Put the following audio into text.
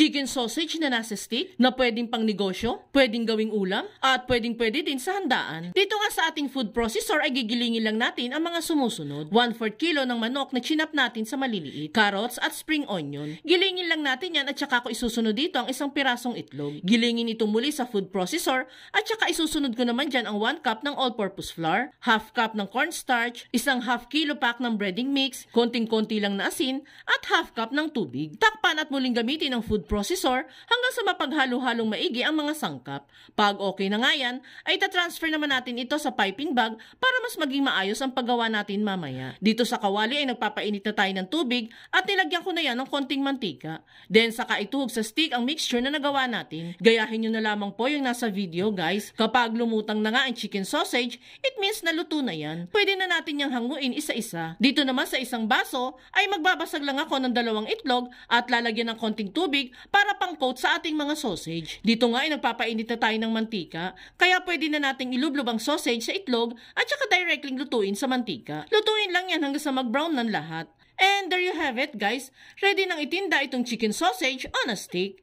chicken sausage na nasa steak na pwedeng pang negosyo, pwedeng gawing ulam, at pwedeng pwede din sa handaan. Dito nga sa ating food processor ay gigilingin lang natin ang mga sumusunod. 1-4 kilo ng manok na chinap natin sa maliliit, carrots at spring onion. Gilingin lang natin yan at saka ko isusunod dito ang isang pirasong itlog. Gilingin ito muli sa food processor at saka isusunod ko naman dyan ang 1 cup ng all-purpose flour, half cup ng cornstarch, isang half kilo pack ng breading mix, konting-konti lang na asin, at half cup ng tubig. Takpan muling gamitin ang food processor hanggang sa mapaghalo-halong maigi ang mga sangkap. Pag okay na nga yan, ay transfer naman natin ito sa piping bag para mas maging maayos ang paggawa natin mamaya. Dito sa kawali ay nagpapainit na tayo ng tubig at nilagyan ko na yan ng konting mantika. Then saka ituhog sa stick ang mixture na nagawa natin. Gayahin nyo na lamang po yung nasa video guys. Kapag lumutang na nga ang chicken sausage, it means naluto na yan. Pwede na natin yung hanguin isa-isa. Dito naman sa isang baso ay magbabasag lang ako ng dalawang itlog at lalagyan lalagyan ng konting tubig para pang-coat sa ating mga sausage. Dito nga ay nagpapainit na tayo ng mantika, kaya pwede na nating ilublob ang sausage sa itlog at saka directly lutuin sa mantika. Lutuin lang yan hanggang sa mag-brown ng lahat. And there you have it guys, ready nang itinda itong chicken sausage on a stick.